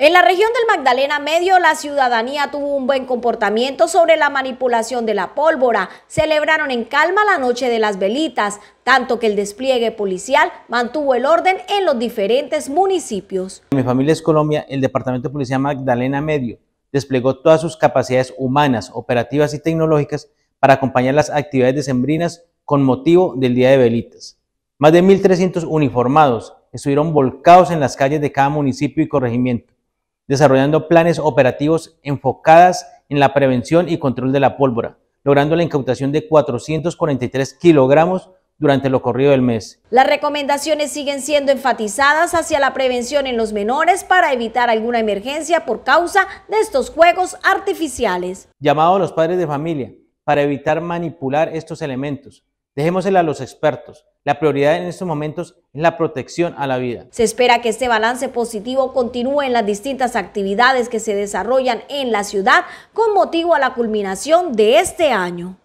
En la región del Magdalena Medio, la ciudadanía tuvo un buen comportamiento sobre la manipulación de la pólvora. Celebraron en calma la noche de las velitas, tanto que el despliegue policial mantuvo el orden en los diferentes municipios. mi familia es Colombia, el Departamento de Policía Magdalena Medio desplegó todas sus capacidades humanas, operativas y tecnológicas para acompañar las actividades decembrinas con motivo del Día de Velitas. Más de 1.300 uniformados estuvieron volcados en las calles de cada municipio y corregimiento desarrollando planes operativos enfocadas en la prevención y control de la pólvora, logrando la incautación de 443 kilogramos durante lo corrido del mes. Las recomendaciones siguen siendo enfatizadas hacia la prevención en los menores para evitar alguna emergencia por causa de estos juegos artificiales. Llamado a los padres de familia para evitar manipular estos elementos, Dejémosela a los expertos. La prioridad en estos momentos es la protección a la vida. Se espera que este balance positivo continúe en las distintas actividades que se desarrollan en la ciudad con motivo a la culminación de este año.